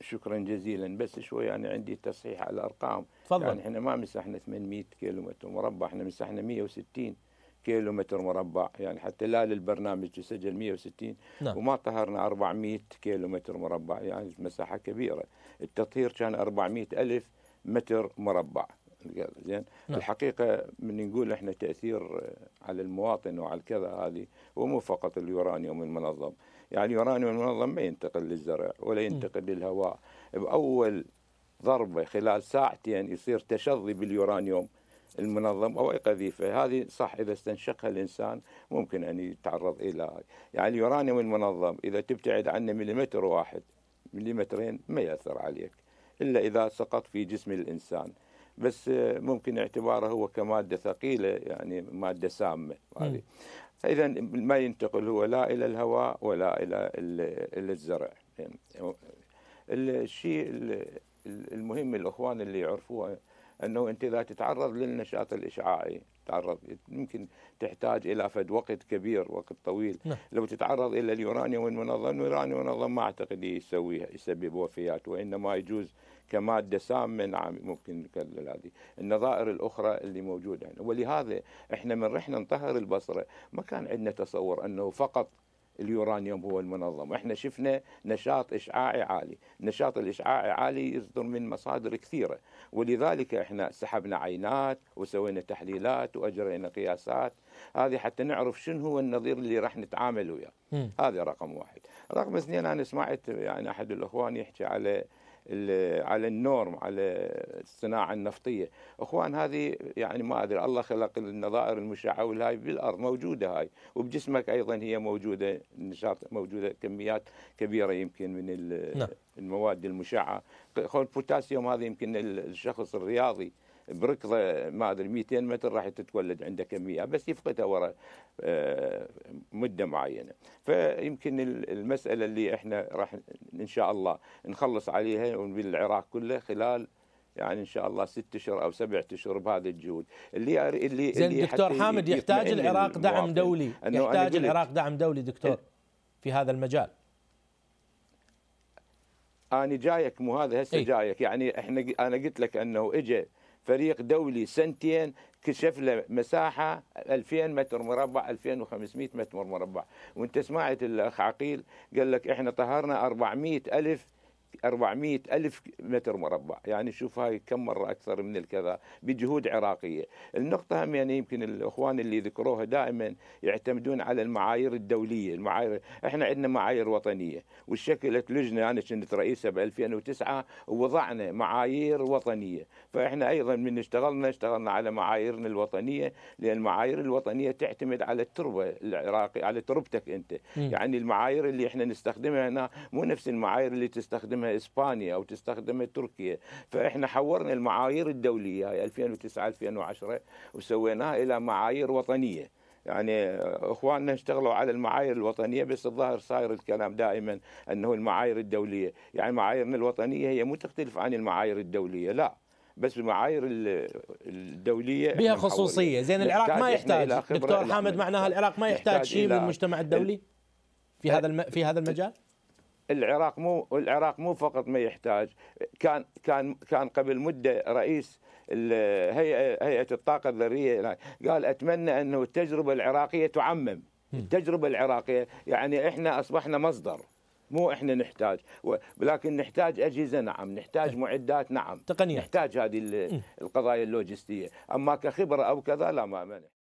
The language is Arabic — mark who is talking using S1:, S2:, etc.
S1: شكرا جزيلا بس شوي يعني عندي تصحيح على الارقام تفضل يعني احنا ما مسحنا 800 كيلو متر مربع احنا مسحنا 160 كيلو متر مربع يعني حتى لا للبرنامج يسجل 160 نعم. وما طهرنا 400 كيلو متر مربع يعني مساحه كبيره التطهير كان 400 الف متر مربع زين نعم. الحقيقه من نقول احنا تاثير آه، على المواطن وعلى الكذا هذه ومو فقط اليورانيوم المنظم يعني اليورانيوم المنظم ما ينتقل للزرع ولا ينتقل للهواء باول ضربه خلال ساعتين يصير تشظي باليورانيوم المنظم او اي قذيفه هذه صح اذا استنشقها الانسان ممكن ان يتعرض الى يعني اليورانيوم المنظم اذا تبتعد عنه مليمتر واحد مليمترين ما ياثر عليك الا اذا سقط في جسم الانسان بس ممكن اعتباره هو كماده ثقيله يعني ماده سامه اذا ما ينتقل هو لا الى الهواء ولا الى الى الزرع يعني الشيء المهم الاخوان اللي يعرفوه انه انت اذا تتعرض للنشاط الاشعاعي تعرض يمكن تحتاج الى فد وقت كبير وقت طويل نعم. لو تتعرض الى اليورانيوم المنظم اليورانيوم المنظم ما اعتقد يسويها يسبب وفيات وانما يجوز كماده سامه نعم ممكن هذه النظائر الاخرى اللي موجوده ولهذا احنا من رحنا نطهر البصره ما كان عندنا تصور انه فقط اليورانيوم هو المنظم احنا شفنا نشاط إشعاعي عالي النشاط الإشعاعي عالي يصدر من مصادر كثيرة ولذلك احنا سحبنا عينات وسوينا تحليلات وأجرينا قياسات هذه حتى نعرف شنو هو النظير اللي راح نتعامل وياه هذا رقم واحد رقم اثنين أنا سمعت يعني أحد الأخوان يحكي على على النورم على الصناعه النفطيه اخوان هذه يعني ما ادري الله خلق النظائر المشعه والهاي بالارض موجوده هاي وبجسمك ايضا هي موجوده النشاط موجوده كميات كبيره يمكن من نعم. المواد المشعه خلينا البوتاسيوم هذا يمكن الشخص الرياضي بركضه ما ادري 200 متر راح تتولد عنده كميه بس يفقدها وراء آه، مده معينه فيمكن المساله اللي احنا راح ان شاء الله نخلص عليها العراق كله خلال يعني ان شاء الله ست اشهر او سبع اشهر بهذا الجهود اللي اللي زين دكتور حامد يحتاج العراق دعم دولي يحتاج العراق دعم دولي دكتور إيه. في هذا المجال انا جايك مو هذا هسه إيه. جايك يعني احنا انا قلت لك انه اجى فريق دولي سنتين كشف له مساحة 2000 متر مربع 2500 متر مربع وانت سمعت الأخ عقيل قال لك احنا طهرنا 400 ألف 400 ألف متر مربع يعني شوف هاي كم مرة أكثر من الكذا بجهود عراقية النقطة هم يعني يمكن الأخوان اللي ذكروها دائما يعتمدون على المعايير الدولية المعايير إحنا عندنا معايير وطنية وشكلت لجنة أنا كنت رئيسها ب 2009 ووضعنا معايير وطنية فإحنا أيضا من اشتغلنا اشتغلنا على معاييرنا الوطنية لأن المعايير الوطنية تعتمد على التربة العراقية على تربتك أنت م. يعني المعايير اللي إحنا نستخدمها هنا مو نفس المعايير اللي تستخدمها تستخدمها اسبانيا او تستخدمها تركيا فاحنا حورنا المعايير الدوليه هاي 2009 2010 وسويناها الى معايير وطنيه يعني اخواننا اشتغلوا على المعايير الوطنيه بس الظاهر صاير الكلام دائما انه المعايير الدوليه يعني معاييرنا الوطنيه هي مو تختلف عن المعايير الدوليه لا بس المعايير الدوليه بها خصوصيه زين العراق ما يحتاج دكتور حامد معناها العراق ما يحتاج شيء من المجتمع الدولي في هذا في هذا المجال العراق مو العراق مو فقط ما يحتاج كان كان كان قبل مده رئيس هيئه هيئه الطاقه الذريه قال اتمنى انه التجربه العراقيه تعمم التجربه العراقيه يعني احنا اصبحنا مصدر مو احنا نحتاج ولكن نحتاج اجهزه نعم نحتاج إيه. معدات نعم تقنيات نحتاج هذه القضايا اللوجستيه اما كخبره او كذا لا ما منع